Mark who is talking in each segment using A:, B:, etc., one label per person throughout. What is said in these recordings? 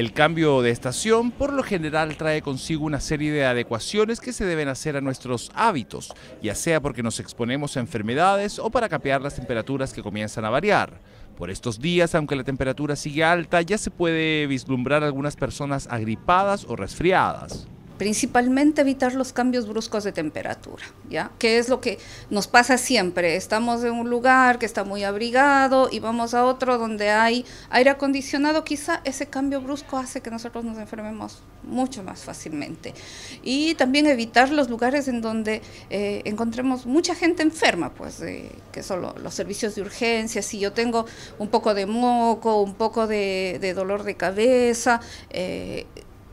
A: El cambio de estación por lo general trae consigo una serie de adecuaciones que se deben hacer a nuestros hábitos, ya sea porque nos exponemos a enfermedades o para capear las temperaturas que comienzan a variar. Por estos días, aunque la temperatura sigue alta, ya se puede vislumbrar algunas personas agripadas o resfriadas
B: principalmente evitar los cambios bruscos de temperatura, ¿ya? Que es lo que nos pasa siempre, estamos en un lugar que está muy abrigado y vamos a otro donde hay aire acondicionado, quizá ese cambio brusco hace que nosotros nos enfermemos mucho más fácilmente. Y también evitar los lugares en donde eh, encontremos mucha gente enferma, pues, eh, que son los servicios de urgencia, si yo tengo un poco de moco, un poco de, dolor de cabeza, eh,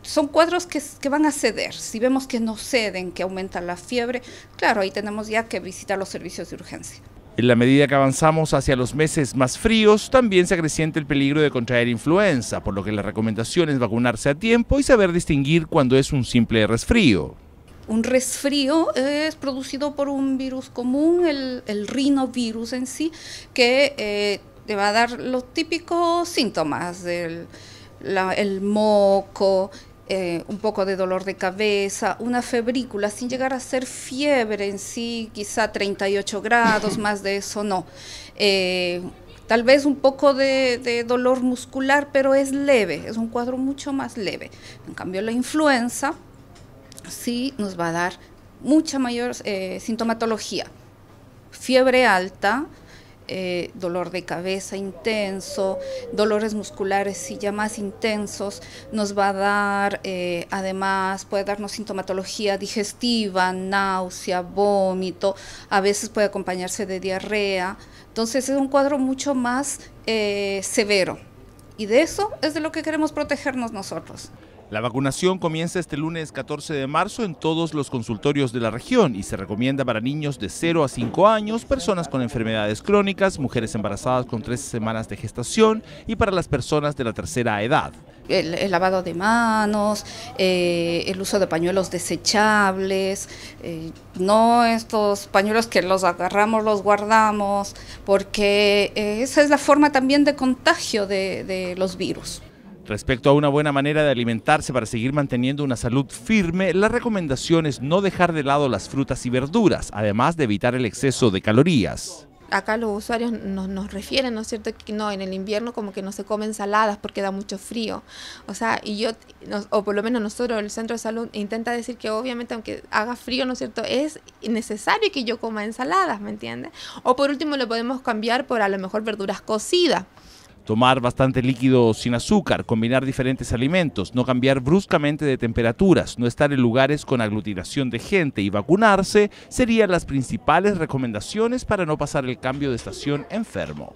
B: son cuadros que, van a ceder. Si vemos que no ceden, que aumenta la fiebre, claro, ahí tenemos ya que visitar los servicios de urgencia.
A: En la medida que avanzamos hacia los meses más fríos, también se acrecienta el peligro de contraer influenza, por lo que la recomendación es vacunarse a tiempo y saber distinguir cuando es un simple resfrío.
B: Un resfrío es producido por un virus común, el, el rinovirus en sí, que eh, te va a dar los típicos síntomas del... el moco, eh, un poco de dolor de cabeza, una febrícula, sin llegar a ser fiebre en sí, quizá 38 grados, más de eso no. Eh, tal vez un poco de, dolor muscular, pero es leve, es un cuadro mucho más leve. En cambio, la influenza sí nos va a dar mucha mayor eh, sintomatología. Fiebre alta, eh, dolor de cabeza intenso, dolores musculares y ya más intensos, nos va a dar eh, además, puede darnos sintomatología digestiva, náusea, vómito, a veces puede acompañarse de diarrea, entonces es un cuadro mucho más eh, severo y de eso es de lo que queremos protegernos nosotros.
A: La vacunación comienza este lunes 14 de marzo en todos los consultorios de la región y se recomienda para niños de 0 a 5 años, personas con enfermedades crónicas, mujeres embarazadas con tres semanas de gestación y para las personas de la tercera edad.
B: El, lavado de manos, eh, el uso de pañuelos desechables, eh, no estos pañuelos que los agarramos, los guardamos, porque eh, esa es la forma también de contagio de los virus.
A: Respecto a una buena manera de alimentarse para seguir manteniendo una salud firme, la recomendación es no dejar de lado las frutas y verduras, además de evitar el exceso de calorías.
B: Acá los usuarios nos, refieren, ¿no es cierto?, que no, en el invierno como que no se comen ensaladas porque da mucho frío. O sea, y yo, o por lo menos nosotros, el centro de salud intenta decir que obviamente aunque haga frío, ¿no es cierto?, es necesario que yo coma ensaladas, ¿me entiendes? O por último lo podemos cambiar por a lo mejor verduras cocidas
A: tomar bastante líquido sin azúcar, combinar diferentes alimentos, no cambiar bruscamente de temperaturas, no estar en lugares con aglutinación de gente y vacunarse serían las principales recomendaciones para no pasar el cambio de estación enfermo.